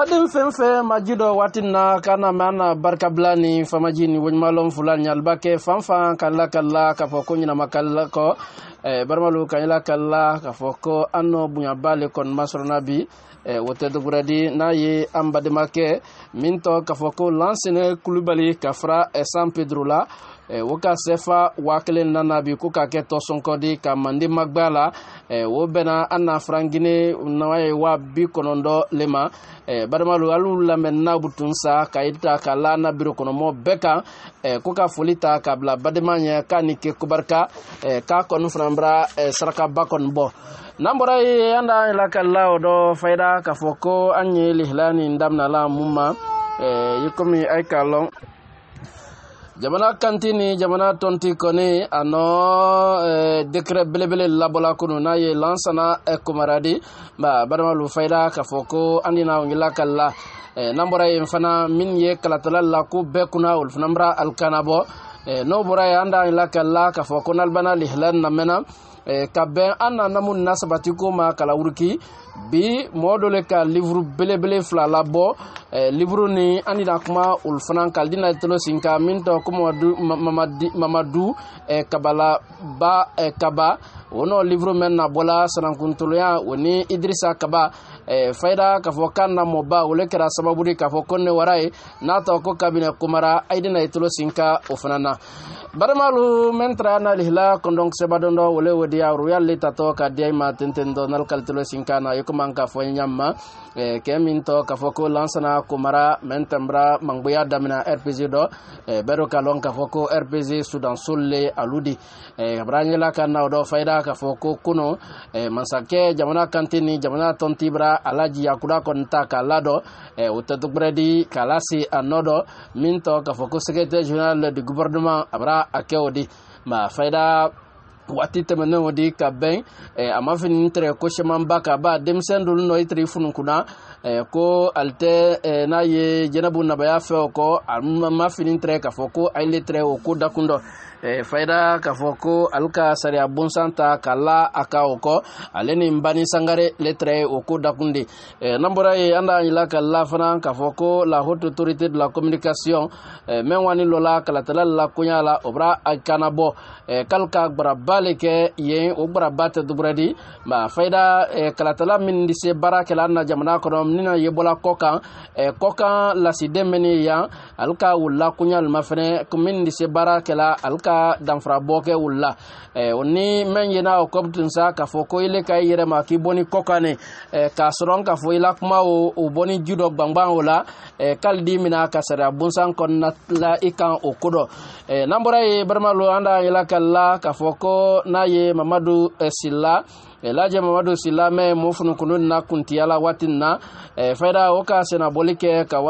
baden fɛn majido ma kana mana na barika bila ni famaji ni waɲumalɔn fula ni aliba kɛ fan fan kalila kalila k'a fɔ ko ɲinama kalila kɔ eh, barimalu kaɲila kalila k'a ko an nɔ bonyaba le kɔni masɔrɔna bi eh, o tɛ doguradi n'a ye an bademakɛ min tɔ k'a fɔ ko lansɛnɛ kulubali ka fara eh, san pedro la Eh, o ka sɛfa waa kelen nana bi ko k'a kɛ tɔsɔnkɔdi ka mande magba la eh, o bɛnna an na farangine n'a ye waa bi kɔnɔntɔ le ma eh, badamalo hali lamɛn n'a bɛ tun sa ka i ta ka la na biro kɔnɔmɔ bɛɛ kan ko ka foli ta k'a bila badema ɲɛ k'a ni ke kobarika k'a kɔni fana bara sarakaba kɔni bɔ n'an bɔra ye an da yɛlɛ ka la o dɔ fayida k'a fɔ ko an ye lihila nin daminɛ la mun ma i komi a ye k'a lɔn jamana kanti ni jamana tɔnti kɔni a nɔ eh, dekɛrɛ belebele labɔla kunu n'a ye lansana komaradi ba badamalu fayida k'a fɔ ko an ni na wangila kali la eh, n'an bɔra yen fana min ye kalatala la ko bɛɛ kunna olu fana bara alikana bɔ eh, n'o bɔra yen an da wangila kali la k'a fɔ ko n'alibana lihilani na mɛnna ka bɛn an na namu na sabati ko ma kalawuriki bi mɔɔ dɔ le ka livuru belebele fila labɔ Eh, liburu ni an dina kuma olu fana kan dina tolo sin kan min tɔ ko mamadu mamadu eh, kabala ba eh, kaba o nɔ livre mɛn na bɔla sanakuntoloya o ni idrisa kaba eh, fayida k'a fɔ kan na mɔba o le kɛra sababu de k'a fɔ ko ne wara ye n'a tɔ ko kabinɛ komara a ye dena ye tolo sin ka o fana na badamalu mɛn tara na lihila kɔndɔnkisɛba dɔn dɔ o le o diya royal le tatɔ ka diya i ma tenten dɔ nali kalitolo sin ka na i komi an k'a fɔ ɲa ma eh, kɛ min tɔ k'a fɔ ko lansana ka komara mɛn tɛnbara mangboya damina rpg dɔ bɛɛ do eh, ka lɔn k'a fɔ ko rpg sudan sol le alu di kabara eh, an yela ka naw dɔ fayida k'a fɔ ko kunu eh, masakɛ jamana kante ni jamana tɔntibra alaji yakuda kɔni ta k'a ladɔ o tɛtugbrɛdi k'a lase a nɔ dɔ min tɔ k'a fɔ ko secrétaire général du gouvernement a bara a kɛ o di ma fayida waati tɛmɛnenw de ka bɛn eh, a eh, eh, ma fini tɛrɛ ko camanba ka ba denmisɛn dolu nɔ i tɛrɛ i funu kunna ko ale tɛ n'a ye jɛnɛbu nabaya fɛ o kɔ a ma fini tɛrɛ k'a fɔ ko a ye le tɛrɛ o ko dakun dɔ eh, fayida k'a fɔ ko ale ka sariya bonsan ta k'a la a ka o kɔ ale ni bani sangare letre eh, ye o ko dakun de eh, n'an bɔra ye an d'an yila ka la fana k'a fɔ ko la haute autorité de la communication eh, mɛn wani lɔ la kalatala la koɲa eh, eh, la o bara a kana bɔ eh, k'ale ka gbaraba le kɛ yen o gbaraba tɛ dɔbɔrɛ di ma fayida eh, kalatala min di se baara kɛla an na jamana kɔnɔ min na ye bɔla kɔ kan eh, kɔ kan lasiden mɛn ni yan ale ka wulila koɲa lima fɛnɛ min di se baara kɛla ale ka ka danfarabɔ kɛ wulu la o ni mɛn yena o kɔpitun sa k'a fɔ ko ile ka i yɛrɛ ma k'i bɔni kɔkane k'a sɔrɔ k'a fɔ i la kuma o o bɔni ju dɔ gbangban o la k'ale di mina ka sariya bonsan kɔnɔna la i kan o ko dɔ n'an bɔra ye barimalo an da yɛlɛ ka la k'a fɔ ko n'a ye mamadu sila laje mamadu silame mo funu kunu na kuntiyala watin na eh, fayda o ka sena boli kɛ ka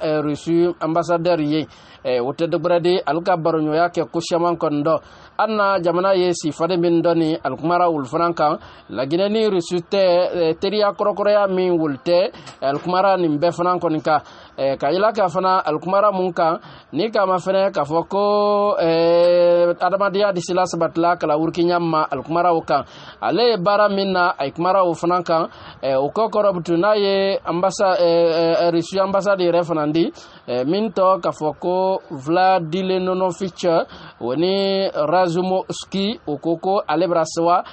eh, rusu ambassadɛr ye eh, o tɛ dogberɛdi alu ka baroɲɔya kɛ ko siyaman na jamana ye sifade min dɔ ni alikumara wolu fana kan laginɛ ni rusu tɛ teriya kɔrɔkɔrɔya min wolu tɛ alikumara nin bɛɛ fana kɔni kan ka yila ka fana alikumara mun kan ni kama fɛnɛ k'a fɔ ko adamadenya sila sabatila kala wurkiɲa ma alikumaraw kan ale ye baara min na a ye kumara fana eh, kan o kɔ kɔrɔ tu n'a ye rusi ambasade eh, eh, yɛrɛ fana di min tɔ k'a fɔ ko vladile nonofic o ni razumoski o ko ko ale bara sewa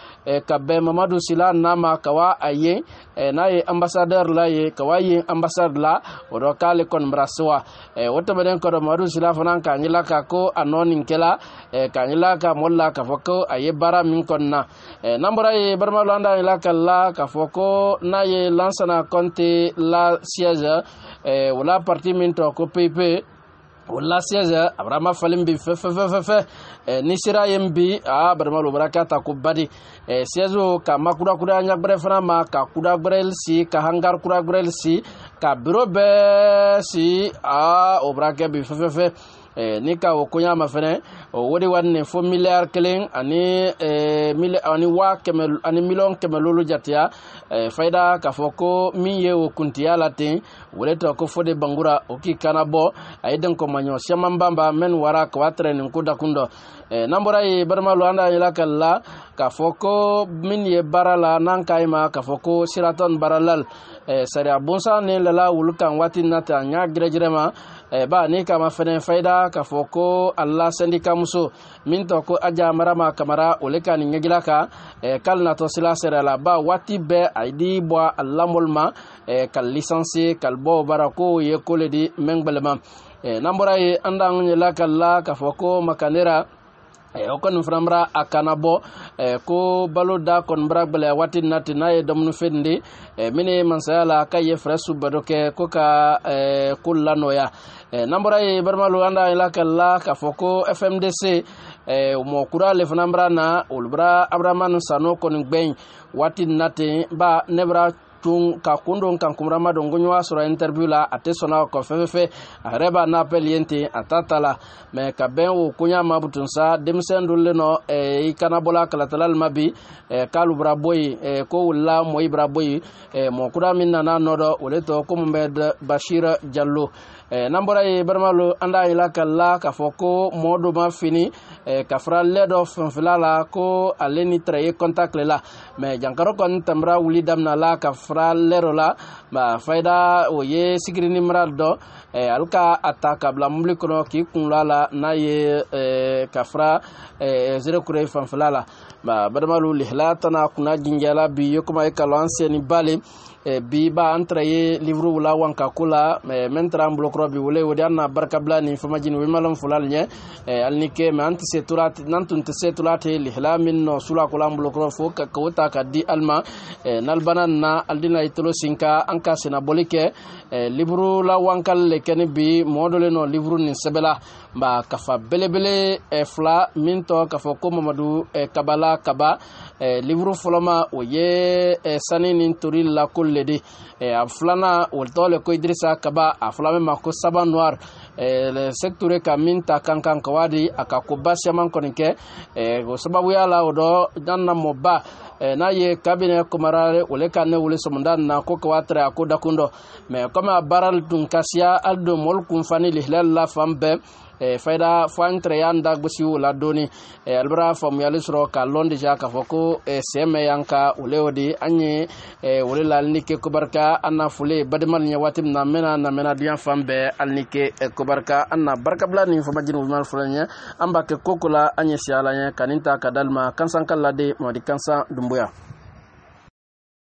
ka bɛn mamadu sila n'a ma kawa a ye n'a ye ambasadɛr la ye kawa ye ambasade la o dɔ k'ale kɔni bara sewa o tɛmɛden kɔdɔ mamadu sila fana kan yela ka ko a nɔ nin kɛla k'an yila ka mɔli eh, la k'a fɔ ko a ye baara min kɔni na n'an bɔra yen barama dɔ an da yila ka la k'a fɔ ko n'a ye lansana kɔnte la siège o eh, la parti min tɔ ko pep o la siège abarama falen bi fɛfɛfɛfɛ eh, ni sera yen bi a barama lo bara ka ta ko badi siège ka makudakuda ɲagbɛrɛ fana ma ka kudagbɛrɛli si ka hangar kudagbɛrɛli si ka bɛɛ si aa o bɔra bi fɛfɛɛfɛ e, ni ka o koɲa ma fɛnɛ o wari wari ne fo miliyari kelen ani e, ani waa kɛmɛ ani miliyɔn kɛmɛ lolu jatiya e, fayida k'a fɔ ko min ye o kuntiya la ten wele tɔ ko fo de bangura o k'i kana bɔ a ye denko maɲɔ siaman banba mɛn wara kaba tɛrɛ nin ko dakun dɔ n'an bɔra ye badamalo an da yɛlɛ ka la k'a fɔ ko min ye baara la n'an ka ɲi ma k'a fɔ ko siratɔn baaralal sariya bonsa ni lala wulu kan waati na ta n y'a gɛrɛgɛrɛ ma ba ni kama fɛnɛ fayida k'a fɔ ko ala sɛndika muso min tɔ ko aja marama kamara ole ka nin ɲɛgila kan k'ale natɔ sila sariya la ba waati bɛɛ a di bɔ a lamɔli ma ka lisansi kalibɔw baara kow ye ko le di mɛn gbɛlɛma n'an bɔra ye an d'an ɲɛla ka la k'a fɔ ko makanera Eh, o kɔni fana bara a kana bɔ eh, ko balo da kɔni bara gwɛlɛya waati na ten n'a ye dɔmuni fɛn de eh, min ye mansaya la ka ye fɛɛrɛ su bɛɛ dɔ kɛ ko ka ko lanɔya n'an bɔra ye barimalo an da yela kɛlila k'a fɔ ko fmdc mɔ kura le fana bara na olu bara abrahamanu sano kɔni gwɛn waati na ten ba ne bara tun ka kun don kan kumura ma don ko ɲɔgɔn sɔrɔ interview la a tɛ sɔnna o kɔ fɛnfɛfɛ a yɛrɛ b'a n'appel yen ten a ta ta la mɛ ka bɛn o koɲa ma butun sa denmisɛn dun len nɔ e, i kana bɔla kalatala lima bi e, k'alu bɔra bɔ yen ko wulila mɔyi bɔra bɔ yen mɔkura min nana nɔ dɔ o le tɔ ko mun bɛ bashir jalo e, n'an bɔra yen barimalo an t'a yira ka la k'a fɔ ko mɔɔ dɔ ma fini Eh, ka fara lɛ dɔ fanfɛla la ko ale ni tɛrɛ ye kɔntak le la mɛ jankaro kɔni tɛmɛra wuli damina la ka fara lɛ dɔ la ma fayida o ye sigiri ni mara dɔ eh, ale ka a ta ka bila mobili kɔnɔ k'i kun lɔ a la n'a ye eh, ka fara zerekure fanfɛla la ma badamalu lihila tana kunna jinjɛla bi ye kuma ye kalon an seni bale Eh, biba an ye livrew la wankaku la eh, min tara an bi wele o de an na ni famajini wemalan fula li ɲɛ eh, hali ni ke ma an se tora n'an tun se tora te lihila min sula ko la an bulokɔrɔ fo ka ka di ali ma na ali na i tolo sin ka an la wankali le kɛ bi mɔɔ dɔ le nɔ livrew ba kafa belebele fila min tɔ k'a fɔ ko kabala kaba livrew fɔlɔma o sani nin torili la ko le di eh, a flana o ko idirisa kaba a flame ma ko saba noir eh, secteur ka min ta kan kan ko wadi a man ko nke kɔni kɛ o ya la o dɔ mo ba e, eh, n'a ye kabinɛ komarare ole ka ne wuli sɔmɔda na ko ko watre ko dakun dɔ mɛ komi a baara tun kasiya hali don kun fani lihilali la fan bɛɛ Eh, fayida fo an tɛrɛ y'an da gwisi o la dɔɔni eh, alibara bɛra faamuyali sɔrɔ k'a lɔn deja k'a fɔ ko eh, sɛ mɛ y'an ka o le o de an ye wole la hali ni ke kobarika an na fole badima nin ye waati min na n bɛna na mɛna diɲɛ fan bɛɛ hali ni ke kobarika an na barikabila nin fama jiri movement fɔlɔ ɲɛ an b'a kɛ ko ko la an ye siya la ɲɛ ka nin ta ka dalima kansan ka lade mamadi kansan dunbuya